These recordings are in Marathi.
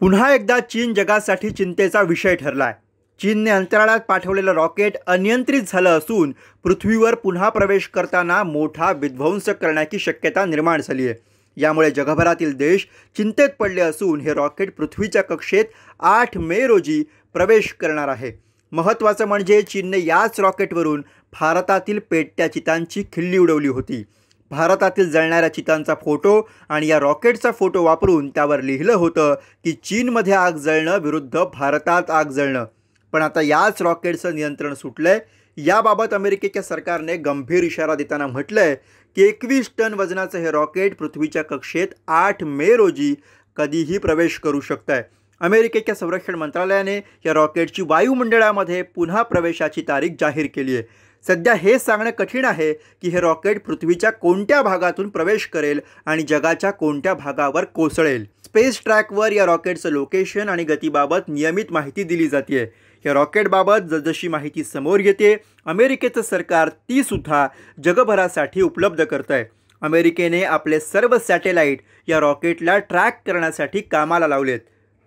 पुन्हा एकदा चीन जगासाठी चिंतेचा विषय ठरला आहे चीनने अंतराळात पाठवलेलं रॉकेट अनियंत्रित झालं असून पृथ्वीवर पुन्हा प्रवेश करताना मोठा विध्वंस करण्याची शक्यता निर्माण झाली आहे यामुळे जगभरातील देश चिंतेत पडले असून हे रॉकेट पृथ्वीच्या कक्षेत आठ मे रोजी प्रवेश करणार आहे महत्त्वाचं म्हणजे चीनने याच रॉकेटवरून भारतातील पेट्या चितांची खिल्ली उडवली होती भारतातील जळणाऱ्या चितांचा फोटो आणि या रॉकेटचा फोटो वापरून त्यावर लिहिलं होतं की चीनमध्ये आग जळणं विरुद्ध भारतात आग जळणं पण आता याच रॉकेटचं नियंत्रण सुटलं आहे याबाबत अमेरिकेच्या सरकारने गंभीर इशारा देताना म्हटलं आहे की एकवीस टन वजनाचं हे रॉकेट पृथ्वीच्या कक्षेत आठ मे रोजी कधीही प्रवेश करू शकतं आहे अमेरिकेच्या संरक्षण मंत्रालयाने या रॉकेटची वायुमंडळामध्ये पुन्हा प्रवेशाची तारीख जाहीर केली आहे सध्या हे सांगणं कठीण आहे की हे रॉकेट पृथ्वीच्या कोणत्या भागातून प्रवेश करेल आणि जगाच्या कोणत्या भागावर कोसळेल स्पेस ट्रॅकवर या रॉकेटचं लोकेशन आणि गतीबाबत नियमित माहिती दिली जाते या रॉकेटबाबत जसजशी माहिती समोर येते अमेरिकेचं सरकार तीसुद्धा जगभरासाठी उपलब्ध करत आहे अमेरिकेने आपले सर्व सॅटेलाईट या रॉकेटला ट्रॅक करण्यासाठी कामाला लावलेत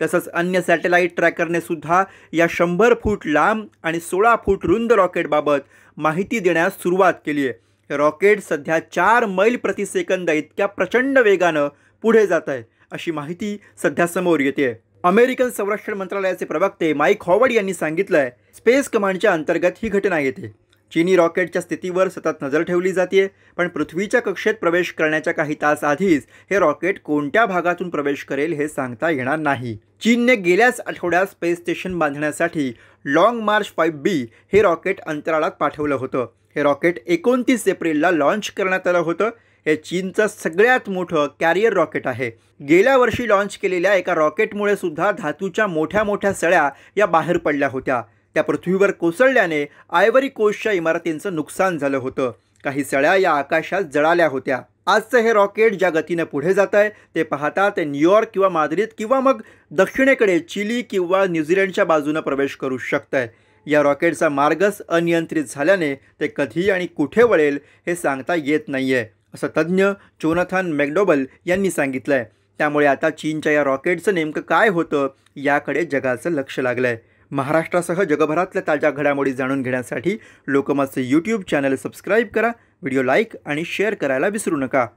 तसंच अन्य सॅटेलाईट ट्रॅकरने सुद्धा या शंभर फूट लांब आणि सोळा फूट रुंद रॉकेटबाबत माहिती देण्यास सुरुवात केली आहे रॉकेट सध्या चार मैल प्रतिसेकंद इतक्या प्रचंड वेगानं पुढे जात आहे अशी माहिती सध्या समोर येते अमेरिकन संरक्षण मंत्रालयाचे प्रवक्ते माईक हॉवर्ड यांनी सांगितलं आहे स्पेस कमांडच्या अंतर्गत ही घटना येते चीनी रॉकेटच्या स्थितीवर सतत नजर ठेवली जाते पण पृथ्वीच्या कक्षेत प्रवेश करण्याच्या काही तास आधीच हे रॉकेट कोणत्या भागातून प्रवेश करेल हे सांगता येणार नाही चीनने गेल्याच आठवड्यात स्पेस स्टेशन बांधण्यासाठी लाँग मार्च फाईव्ह बी हे रॉकेट अंतराळात पाठवलं होतं हे रॉकेट एकोणतीस एप्रिलला लॉन्च करण्यात आलं होतं हे चीनचं सगळ्यात मोठं कॅरियर रॉकेट आहे गेल्या वर्षी लॉन्च केलेल्या एका रॉकेटमुळे सुद्धा धातूच्या मोठ्या मोठ्या सळ्या या बाहेर पडल्या होत्या त्या पृथ्वीवर कोसळल्याने आयवरी कोस्टच्या इमारतींचं नुकसान झालं होतं काही सळ्या या आकाशात जळाल्या होत्या आजचं हे रॉकेट ज्या गतीनं पुढे जात आहे ते पाहता ते न्यूयॉर्क किंवा माद्रिद किंवा मग दक्षिणेकडे चिली किंवा न्यूझीलंडच्या बाजूनं प्रवेश करू शकत आहे या रॉकेटचा मार्गच अनियंत्रित झाल्याने ते कधी आणि कुठे वळेल हे सांगता येत नाही आहे असं तज्ज्ञ जोनाथान मॅकडोबल यांनी सांगितलं आहे त्यामुळे आता चीनच्या या रॉकेटचं नेमकं काय होतं याकडे जगाचं लक्ष लागलं आहे महाराष्ट्रासह जगभरातल्या ताज्या घडामोडी जाणून घेण्यासाठी लोकमतचे यूट्यूब चॅनल सबस्क्राईब करा व्हिडिओ लाईक आणि शेअर करायला विसरू नका